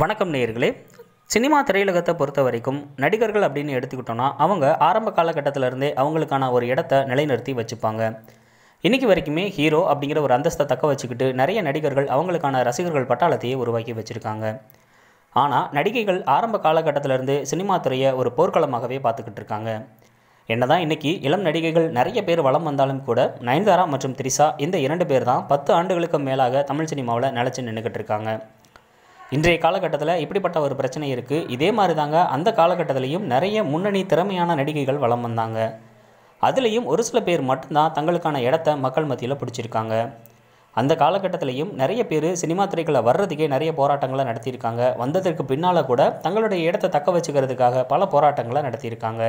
வணக்கம் நேயர்களே சினிமா திரையுலகத்தை பொறுத்த வரைக்கும் நடிகர்கள் அப்படின்னு எடுத்துக்கிட்டோம்னா அவங்க ஆரம்ப காலகட்டத்திலேருந்தே அவங்களுக்கான ஒரு இடத்த நிலைநிறுத்தி வச்சுப்பாங்க இன்றைக்கி வரைக்குமே ஹீரோ அப்படிங்கிற ஒரு அந்தஸ்தை தக்க வச்சுக்கிட்டு நிறைய நடிகர்கள் அவங்களுக்கான ரசிகர்கள் பட்டாளத்தையே உருவாக்கி வச்சுருக்காங்க ஆனால் நடிகைகள் ஆரம்ப காலகட்டத்திலேருந்து சினிமா துறையை ஒரு போர்க்களமாகவே பார்த்துக்கிட்டு இருக்காங்க என்னதான் இன்றைக்கி இளம் நடிகைகள் நிறைய பேர் வளம் வந்தாலும் கூட நயன்தாரா மற்றும் திரிஷா இந்த இரண்டு பேர் தான் பத்து ஆண்டுகளுக்கு மேலாக தமிழ் சினிமாவில் நிலச்சி நின்றுக்கிட்டு இருக்காங்க இன்றைய காலகட்டத்தில் இப்படிப்பட்ட ஒரு பிரச்சனை இருக்குது இதே மாதிரி தாங்க அந்த காலகட்டத்திலையும் நிறைய முன்னணி திறமையான நடிகைகள் வளம் வந்தாங்க அதுலேயும் ஒரு சில பேர் மட்டும்தான் தங்களுக்கான இடத்த மக்கள் மத்தியில் பிடிச்சிருக்காங்க அந்த காலகட்டத்திலையும் நிறைய பேர் சினிமா துறைகளை வர்றதுக்கே நிறைய போராட்டங்களை நடத்தியிருக்காங்க வந்ததற்கு பின்னால் கூட தங்களுடைய இடத்தை தக்க வச்சுக்கிறதுக்காக பல போராட்டங்களை நடத்தியிருக்காங்க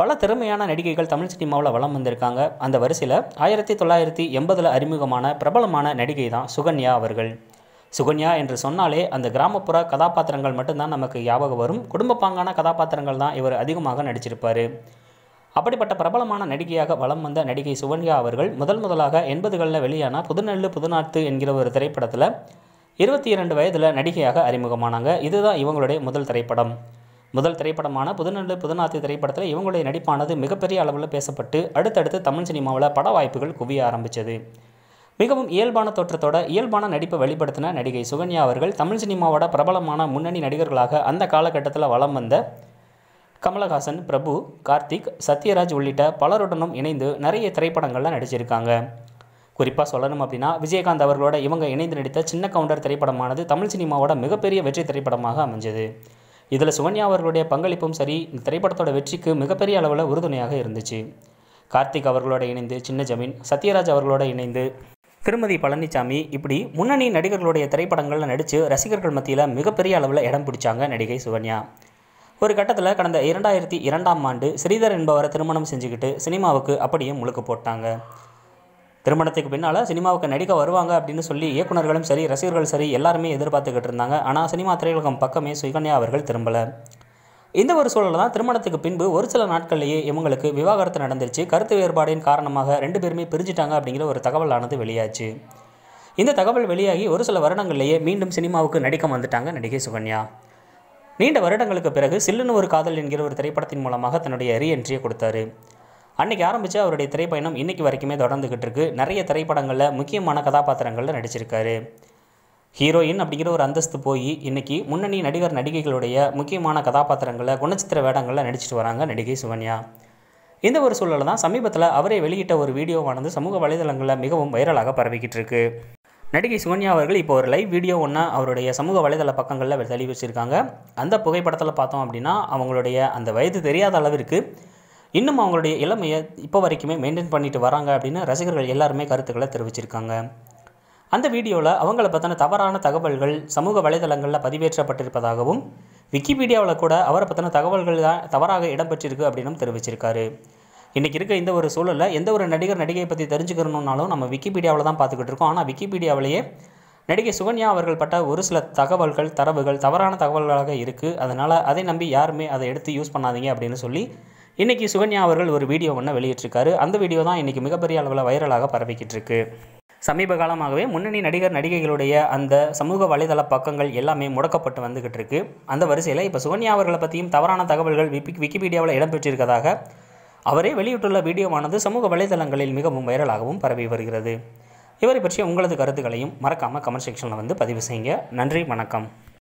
பல திறமையான நடிகைகள் தமிழ் சினிமாவில் வளம் வந்திருக்காங்க அந்த வரிசையில் ஆயிரத்தி தொள்ளாயிரத்தி எண்பதில் அறிமுகமான பிரபலமான நடிகை தான் சுகன்யா அவர்கள் சுகன்யா என்று சொன்னாலே அந்த கிராமப்புற கதாபாத்திரங்கள் மட்டும்தான் நமக்கு ஞாபகம் வரும் குடும்ப பாங்கான கதாபாத்திரங்கள் தான் இவர் அதிகமாக நடிச்சிருப்பார் அப்படிப்பட்ட பிரபலமான நடிகையாக வலம் வந்த நடிகை சுகன்யா அவர்கள் முதல் முதலாக எண்பதுகளில் வெளியான புதுநெல்லு புதுநாட்டு என்கிற ஒரு திரைப்படத்தில் இருபத்தி இரண்டு வயதில் நடிகையாக அறிமுகமானாங்க இதுதான் இவங்களுடைய முதல் திரைப்படம் முதல் திரைப்படமான புதுநெல்லு புதுநாத்து திரைப்படத்தில் இவங்களுடைய நடிப்பானது மிகப்பெரிய அளவில் பேசப்பட்டு அடுத்தடுத்து தமிழ் சினிமாவில் பட வாய்ப்புகள் குவிய ஆரம்பித்தது மிகவும் இயல்பான தோற்றத்தோட இயல்பான நடிப்பை வெளிப்படுத்தின நடிகை சுகன்யா அவர்கள் தமிழ் சினிமாவோட பிரபலமான முன்னணி நடிகர்களாக அந்த காலகட்டத்தில் வலம் வந்த கமலஹாசன் பிரபு கார்த்திக் சத்யராஜ் உள்ளிட்ட பலருடனும் இணைந்து நிறைய திரைப்படங்களில் நடிச்சிருக்காங்க குறிப்பாக சொல்லணும் அப்படின்னா விஜயகாந்த் அவர்களோட இவங்க இணைந்து நடித்த சின்ன கவுண்டர் திரைப்படமானது தமிழ் சினிமாவோட மிகப்பெரிய வெற்றி திரைப்படமாக அமைஞ்சது இதில் சுகன்யா அவர்களுடைய பங்களிப்பும் சரி இந்த திரைப்படத்தோட வெற்றிக்கு மிகப்பெரிய அளவில் உறுதுணையாக இருந்துச்சு கார்த்திக் அவர்களோட இணைந்து சின்ன ஜமீன் சத்யராஜ் அவர்களோட இணைந்து திருமதி பழனிசாமி இப்படி முன்னணி நடிகர்களுடைய திரைப்படங்களில் நடித்து ரசிகர்கள் மத்தியில் மிகப்பெரிய அளவில் இடம் பிடிச்சாங்க நடிகை சுகன்யா ஒரு கட்டத்தில் கடந்த இரண்டாயிரத்தி இரண்டாம் ஆண்டு ஸ்ரீதர் என்பவரை திருமணம் செஞ்சுக்கிட்டு சினிமாவுக்கு அப்படியே முழுக்க போட்டாங்க திருமணத்துக்கு பின்னால் சினிமாவுக்கு நடிக்க வருவாங்க அப்படின்னு சொல்லி இயக்குநர்களும் சரி ரசிகர்கள் சரி எல்லாருமே எதிர்பார்த்துக்கிட்டு இருந்தாங்க ஆனால் சினிமா திரையுலகம் பக்கமே சுகன்யா அவர்கள் திரும்பலை இந்த ஒரு சூழலில் தான் திருமணத்துக்கு பின்பு ஒரு சில நாட்கள்லேயே இவங்களுக்கு விவாகரத்து நடந்துருச்சு கருத்து வேறுபாடின் காரணமாக ரெண்டு பேருமே பிரிஞ்சுட்டாங்க அப்படிங்கிற ஒரு தகவலானது வெளியாச்சு இந்த தகவல் வெளியாகி ஒரு சில வருடங்கள்லேயே மீண்டும் சினிமாவுக்கு நடிக்க வந்துட்டாங்க நடிகை சுகன்யா நீண்ட வருடங்களுக்கு பிறகு சில்லுன்னு ஒரு காதல் என்கிற ஒரு திரைப்படத்தின் மூலமாக தன்னுடைய ரீஎன்ட்ரியை கொடுத்தாரு அன்னைக்கு ஆரம்பித்து அவருடைய திரைப்பயணம் இன்னைக்கு வரைக்குமே தொடர்ந்துக்கிட்டு இருக்கு நிறைய திரைப்படங்களில் முக்கியமான கதாபாத்திரங்களில் நடிச்சிருக்காரு ஹீரோயின் அப்படிங்கிற ஒரு அந்தஸ்து போய் இன்றைக்கி முன்னணி நடிகர் நடிகைகளுடைய முக்கியமான கதாபாத்திரங்களை குணச்சித்திர வேடங்களில் நடிச்சிட்டு வராங்க நடிகை சுவன்யா இந்த ஒரு சூழலில் தான் சமீபத்தில் அவரை வெளியிட்ட ஒரு வீடியோவானது சமூக வலைதளங்களில் மிகவும் வைரலாக பரவிக்கிட்டு இருக்கு நடிகை சுகன்யா அவர்கள் இப்போ ஒரு லைவ் வீடியோ ஒன்று அவருடைய சமூக வலைதள பக்கங்களில் தள்ளி வச்சுருக்காங்க அந்த புகைப்படத்தில் பார்த்தோம் அப்படின்னா அவங்களுடைய அந்த வயது தெரியாத அளவிற்கு இன்னும் அவங்களுடைய இளமையை இப்போ வரைக்குமே மெயின்டைன் பண்ணிட்டு வராங்க அப்படின்னு ரசிகர்கள் எல்லாருமே கருத்துக்களை தெரிவிச்சிருக்காங்க அந்த வீடியோவில் அவங்கள பற்றின தவறான தகவல்கள் சமூக வலைதளங்களில் பதிவேற்றப்பட்டிருப்பதாகவும் விக்கிபீடியாவில் கூட அவரை பற்றின தகவல்கள் தான் தவறாக இடம்பெற்றிருக்கு அப்படின்னும் தெரிவிச்சிருக்காரு இன்றைக்கி இருக்க இந்த ஒரு சூழலில் எந்த ஒரு நடிகர் நடிகையை பற்றி தெரிஞ்சுக்கணுன்னாலும் நம்ம விக்கிபீடியாவில் தான் பார்த்துக்கிட்டு இருக்கோம் ஆனால் விக்கிபீடியாவிலேயே நடிகை சுகன்யா அவர்கள் பட்ட ஒரு சில தகவல்கள் தரவுகள் தவறான தகவல்களாக இருக்குது அதனால் அதை நம்பி யாருமே அதை எடுத்து யூஸ் பண்ணாதீங்க அப்படின்னு சொல்லி இன்றைக்கி சுகன்யா அவர்கள் ஒரு வீடியோ ஒன்று வெளியிட்டிருக்காரு அந்த வீடியோ தான் இன்றைக்கி மிகப்பெரிய அளவில் வைரலாக பரவிக்கிட்டு இருக்குது சமீப காலமாகவே முன்னணி நடிகர் நடிகைகளுடைய அந்த சமூக வலைதள பக்கங்கள் எல்லாமே முடக்கப்பட்டு வந்துகிட்டு இருக்கு அந்த வரிசையில் இப்போ சுகன்யா அவர்களை பற்றியும் தவறான தகவல்கள் விக்கி விக்கிபீடியாவில் இடம்பெற்றிருக்கதாக அவரே வெளியிட்டுள்ள வீடியோவானது சமூக வலைதளங்களில் மிகவும் வைரலாகவும் பரவி வருகிறது இவரை பற்றிய உங்களது கருத்துக்களையும் மறக்காமல் கமெண்ட் செக்ஷனில் வந்து பதிவு செய்யுங்க நன்றி வணக்கம்